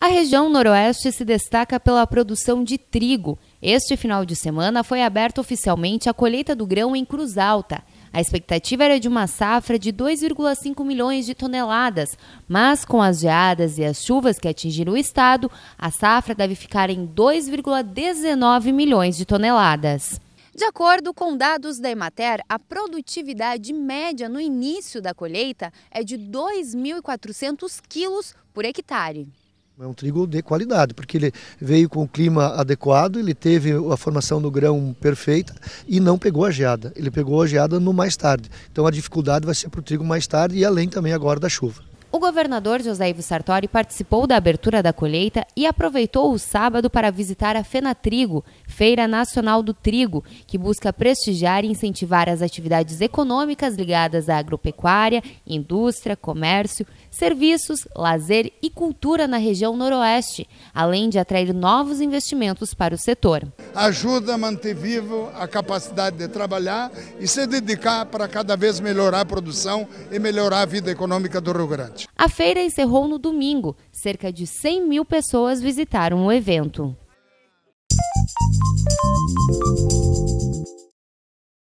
A região Noroeste se destaca pela produção de trigo. Este final de semana foi aberta oficialmente a colheita do grão em Cruz Alta. A expectativa era de uma safra de 2,5 milhões de toneladas, mas com as geadas e as chuvas que atingiram o estado, a safra deve ficar em 2,19 milhões de toneladas. De acordo com dados da Emater, a produtividade média no início da colheita é de 2.400 quilos por hectare. É um trigo de qualidade, porque ele veio com o clima adequado, ele teve a formação do grão perfeita e não pegou a geada. Ele pegou a geada no mais tarde. Então a dificuldade vai ser para o trigo mais tarde e além também agora da chuva governador José Ivo Sartori participou da abertura da colheita e aproveitou o sábado para visitar a Fena Trigo, Feira Nacional do Trigo, que busca prestigiar e incentivar as atividades econômicas ligadas à agropecuária, indústria, comércio, serviços, lazer e cultura na região noroeste, além de atrair novos investimentos para o setor ajuda a manter vivo a capacidade de trabalhar e se dedicar para cada vez melhorar a produção e melhorar a vida econômica do Rio Grande. A feira encerrou no domingo. Cerca de 100 mil pessoas visitaram o evento.